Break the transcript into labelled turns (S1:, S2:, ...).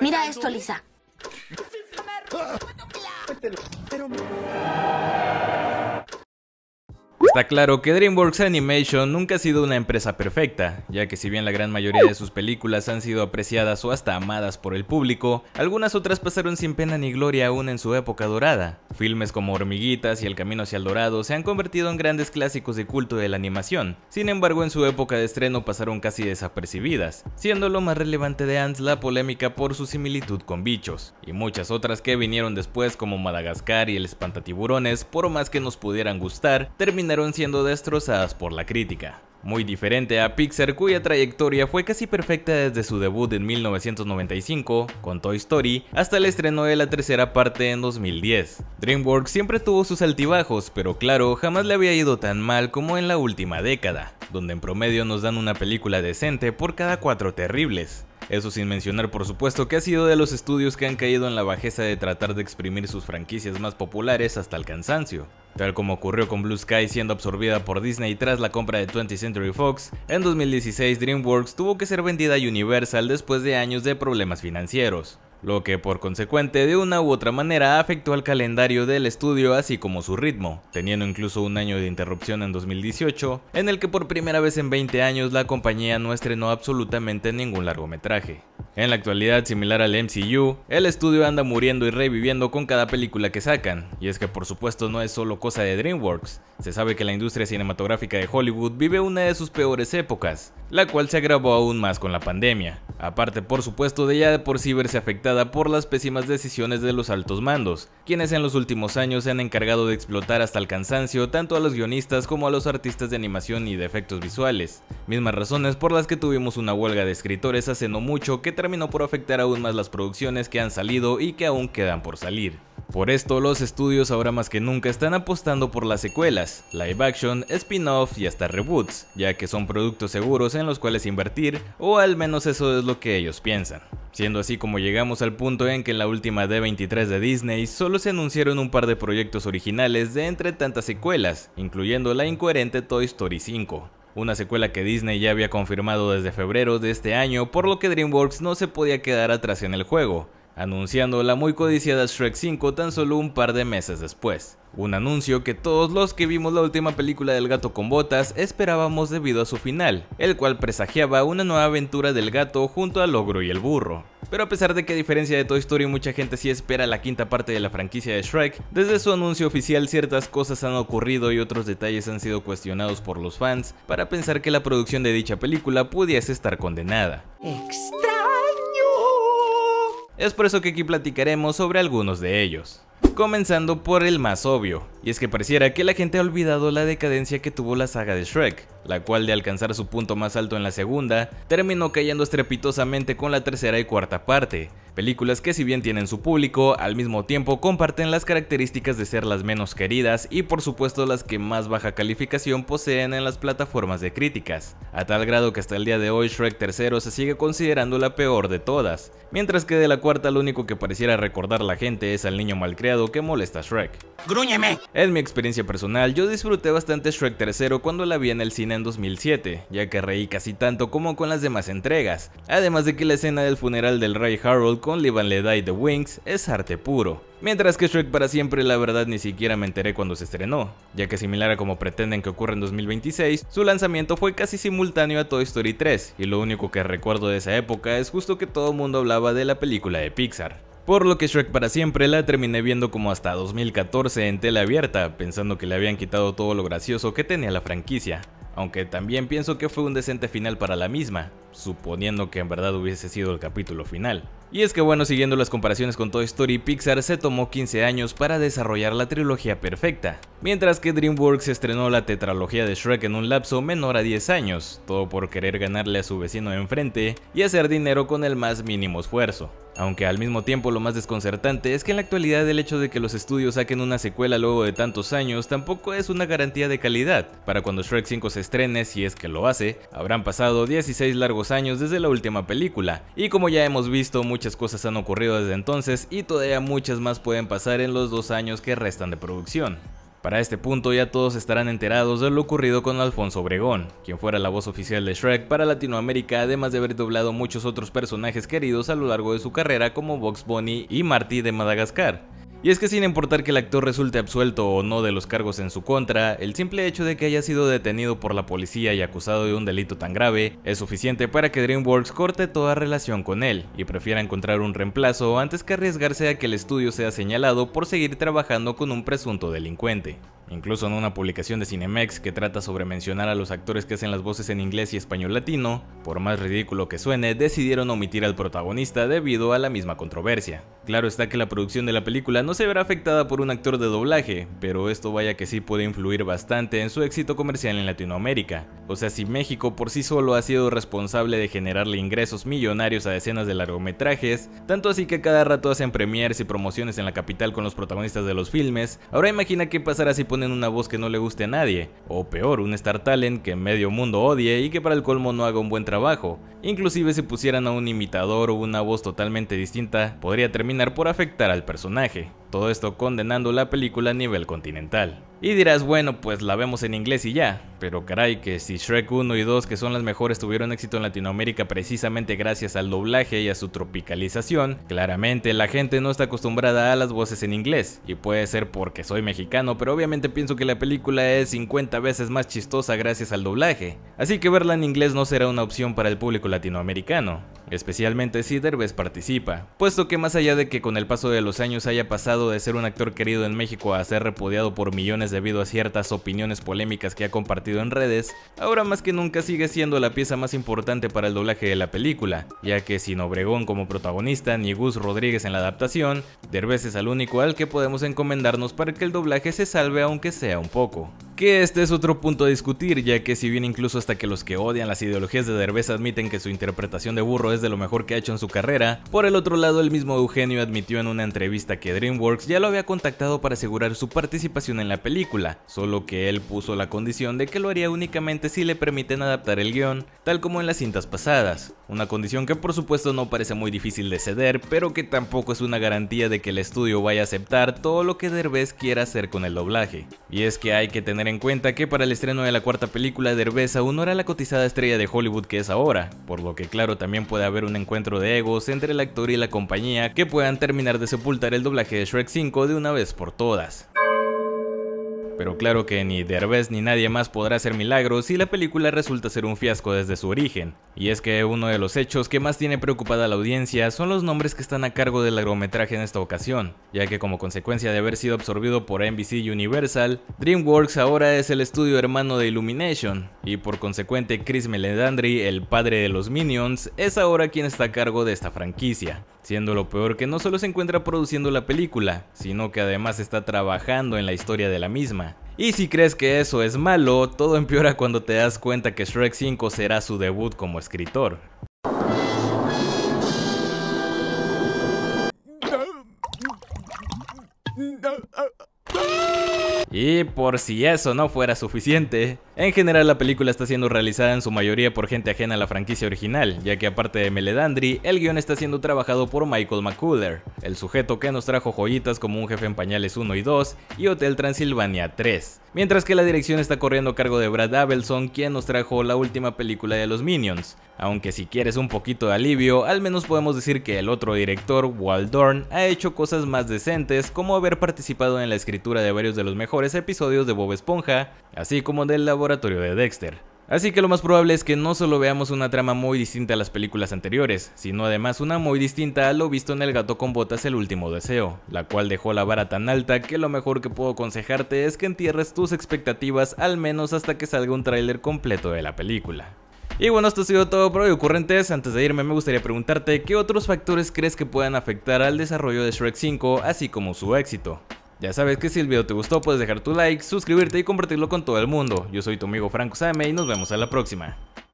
S1: Mira esto, Lisa. Está claro que DreamWorks Animation nunca ha sido una empresa perfecta, ya que si bien la gran mayoría de sus películas han sido apreciadas o hasta amadas por el público, algunas otras pasaron sin pena ni gloria aún en su época dorada. Filmes como Hormiguitas y El Camino hacia el Dorado se han convertido en grandes clásicos de culto de la animación, sin embargo en su época de estreno pasaron casi desapercibidas, siendo lo más relevante de Ants la polémica por su similitud con bichos, y muchas otras que vinieron después como Madagascar y El Espantatiburones, por más que nos pudieran gustar, terminaron siendo destrozadas por la crítica. Muy diferente a Pixar cuya trayectoria fue casi perfecta desde su debut en 1995 con Toy Story hasta el estreno de la tercera parte en 2010. DreamWorks siempre tuvo sus altibajos, pero claro, jamás le había ido tan mal como en la última década donde en promedio nos dan una película decente por cada cuatro terribles. Eso sin mencionar por supuesto que ha sido de los estudios que han caído en la bajeza de tratar de exprimir sus franquicias más populares hasta el cansancio, tal como ocurrió con Blue Sky siendo absorbida por Disney tras la compra de 20th Century Fox, en 2016 DreamWorks tuvo que ser vendida a Universal después de años de problemas financieros lo que por consecuente de una u otra manera afectó al calendario del estudio así como su ritmo, teniendo incluso un año de interrupción en 2018, en el que por primera vez en 20 años la compañía no estrenó absolutamente ningún largometraje. En la actualidad, similar al MCU, el estudio anda muriendo y reviviendo con cada película que sacan, y es que por supuesto no es solo cosa de DreamWorks, se sabe que la industria cinematográfica de Hollywood vive una de sus peores épocas, la cual se agravó aún más con la pandemia, aparte por supuesto de ya de por sí verse afectada por las pésimas decisiones de los altos mandos, quienes en los últimos años se han encargado de explotar hasta el cansancio tanto a los guionistas como a los artistas de animación y de efectos visuales, mismas razones por las que tuvimos una huelga de escritores hace no mucho que terminó por afectar aún más las producciones que han salido y que aún quedan por salir. Por esto, los estudios ahora más que nunca están apostando por las secuelas, live action, spin-off y hasta reboots, ya que son productos seguros en los cuales invertir, o al menos eso es lo que ellos piensan. Siendo así como llegamos al punto en que en la última D23 de Disney solo se anunciaron un par de proyectos originales de entre tantas secuelas, incluyendo la incoherente Toy Story 5 una secuela que Disney ya había confirmado desde febrero de este año, por lo que DreamWorks no se podía quedar atrás en el juego anunciando la muy codiciada Shrek 5 tan solo un par de meses después. Un anuncio que todos los que vimos la última película del gato con botas esperábamos debido a su final, el cual presagiaba una nueva aventura del gato junto al ogro y el burro. Pero a pesar de que a diferencia de Toy Story mucha gente sí espera la quinta parte de la franquicia de Shrek, desde su anuncio oficial ciertas cosas han ocurrido y otros detalles han sido cuestionados por los fans para pensar que la producción de dicha película pudiese estar condenada. Extra. Es por eso que aquí platicaremos sobre algunos de ellos. Comenzando por el más obvio, y es que pareciera que la gente ha olvidado la decadencia que tuvo la saga de Shrek, la cual de alcanzar su punto más alto en la segunda, terminó cayendo estrepitosamente con la tercera y cuarta parte, películas que si bien tienen su público, al mismo tiempo comparten las características de ser las menos queridas y por supuesto las que más baja calificación poseen en las plataformas de críticas, a tal grado que hasta el día de hoy Shrek 3 se sigue considerando la peor de todas, mientras que de la cuarta lo único que pareciera recordar la gente es al niño malcriado que molesta a Shrek. ¡Gruñeme! En mi experiencia personal, yo disfruté bastante Shrek 3 cuando la vi en el cine en 2007, ya que reí casi tanto como con las demás entregas, además de que la escena del funeral del rey Harold con Levan Le Die The Wings es arte puro. Mientras que Shrek para siempre la verdad ni siquiera me enteré cuando se estrenó, ya que similar a como pretenden que ocurra en 2026, su lanzamiento fue casi simultáneo a Toy Story 3, y lo único que recuerdo de esa época es justo que todo el mundo hablaba de la película de Pixar. Por lo que Shrek para siempre la terminé viendo como hasta 2014 en tela abierta, pensando que le habían quitado todo lo gracioso que tenía la franquicia, aunque también pienso que fue un decente final para la misma, suponiendo que en verdad hubiese sido el capítulo final. Y es que bueno, siguiendo las comparaciones con Toy Story, Pixar se tomó 15 años para desarrollar la trilogía perfecta, mientras que DreamWorks estrenó la tetralogía de Shrek en un lapso menor a 10 años, todo por querer ganarle a su vecino enfrente y hacer dinero con el más mínimo esfuerzo. Aunque al mismo tiempo lo más desconcertante es que en la actualidad el hecho de que los estudios saquen una secuela luego de tantos años tampoco es una garantía de calidad. Para cuando Shrek 5 se estrene, si es que lo hace, habrán pasado 16 largos años desde la última película, y como ya hemos visto muchas cosas han ocurrido desde entonces y todavía muchas más pueden pasar en los dos años que restan de producción. Para este punto ya todos estarán enterados de lo ocurrido con Alfonso Obregón, quien fuera la voz oficial de Shrek para Latinoamérica, además de haber doblado muchos otros personajes queridos a lo largo de su carrera como Box Bunny y Marty de Madagascar. Y es que sin importar que el actor resulte absuelto o no de los cargos en su contra, el simple hecho de que haya sido detenido por la policía y acusado de un delito tan grave es suficiente para que DreamWorks corte toda relación con él y prefiera encontrar un reemplazo antes que arriesgarse a que el estudio sea señalado por seguir trabajando con un presunto delincuente. Incluso en una publicación de Cinemex que trata sobre mencionar a los actores que hacen las voces en inglés y español latino, por más ridículo que suene, decidieron omitir al protagonista debido a la misma controversia. Claro está que la producción de la película no se verá afectada por un actor de doblaje, pero esto vaya que sí puede influir bastante en su éxito comercial en Latinoamérica. O sea, si México por sí solo ha sido responsable de generarle ingresos millonarios a decenas de largometrajes, tanto así que cada rato hacen premiers y promociones en la capital con los protagonistas de los filmes, ahora imagina qué pasará si en una voz que no le guste a nadie, o peor, un Star Talent que medio mundo odie y que para el colmo no haga un buen trabajo. Inclusive si pusieran a un imitador o una voz totalmente distinta, podría terminar por afectar al personaje. Todo esto condenando la película a nivel continental. Y dirás, bueno, pues la vemos en inglés y ya. Pero caray, que si Shrek 1 y 2, que son las mejores, tuvieron éxito en Latinoamérica precisamente gracias al doblaje y a su tropicalización, claramente la gente no está acostumbrada a las voces en inglés. Y puede ser porque soy mexicano, pero obviamente pienso que la película es 50 veces más chistosa gracias al doblaje. Así que verla en inglés no será una opción para el público latinoamericano. Especialmente si Derbez participa. Puesto que más allá de que con el paso de los años haya pasado de ser un actor querido en México a ser repudiado por millones debido a ciertas opiniones polémicas que ha compartido en redes, ahora más que nunca sigue siendo la pieza más importante para el doblaje de la película, ya que sin Obregón como protagonista ni Gus Rodríguez en la adaptación, Derbez es el único al que podemos encomendarnos para que el doblaje se salve aunque sea un poco. Que este es otro punto a discutir, ya que si bien incluso hasta que los que odian las ideologías de Derbez admiten que su interpretación de burro es de lo mejor que ha hecho en su carrera, por el otro lado el mismo Eugenio admitió en una entrevista que DreamWorks ya lo había contactado para asegurar su participación en la película, solo que él puso la condición de que lo haría únicamente si le permiten adaptar el guión, tal como en las cintas pasadas, una condición que por supuesto no parece muy difícil de ceder, pero que tampoco es una garantía de que el estudio vaya a aceptar todo lo que Derbez quiera hacer con el doblaje. Y es que hay que tener en cuenta que para el estreno de la cuarta película, de aún no era la cotizada estrella de Hollywood que es ahora, por lo que claro también puede haber un encuentro de egos entre el actor y la compañía que puedan terminar de sepultar el doblaje de Shrek 5 de una vez por todas. Pero claro que ni Derbez ni nadie más podrá hacer milagros si la película resulta ser un fiasco desde su origen. Y es que uno de los hechos que más tiene preocupada a la audiencia son los nombres que están a cargo del largometraje en esta ocasión, ya que como consecuencia de haber sido absorbido por NBC Universal, DreamWorks ahora es el estudio hermano de Illumination, y por consecuente Chris Meledandri, el padre de los Minions, es ahora quien está a cargo de esta franquicia siendo lo peor que no solo se encuentra produciendo la película, sino que además está trabajando en la historia de la misma. Y si crees que eso es malo, todo empeora cuando te das cuenta que Shrek 5 será su debut como escritor. Y por si eso no fuera suficiente, en general la película está siendo realizada en su mayoría por gente ajena a la franquicia original, ya que aparte de Meledandri, el guión está siendo trabajado por Michael McCuller, el sujeto que nos trajo joyitas como Un jefe en pañales 1 y 2 y Hotel Transilvania 3, mientras que la dirección está corriendo a cargo de Brad Abelson, quien nos trajo la última película de los Minions, aunque si quieres un poquito de alivio, al menos podemos decir que el otro director, Waldorn, ha hecho cosas más decentes como haber participado en la escritura de varios de los mejores episodios de Bob Esponja, así como del laboratorio de Dexter. Así que lo más probable es que no solo veamos una trama muy distinta a las películas anteriores, sino además una muy distinta a lo visto en El gato con botas el último deseo, la cual dejó la vara tan alta que lo mejor que puedo aconsejarte es que entierres tus expectativas al menos hasta que salga un tráiler completo de la película. Y bueno, esto ha sido todo por hoy, ocurrentes. Antes de irme, me gustaría preguntarte qué otros factores crees que puedan afectar al desarrollo de Shrek 5, así como su éxito. Ya sabes que si el video te gustó puedes dejar tu like, suscribirte y compartirlo con todo el mundo. Yo soy tu amigo Franco Same y nos vemos en la próxima.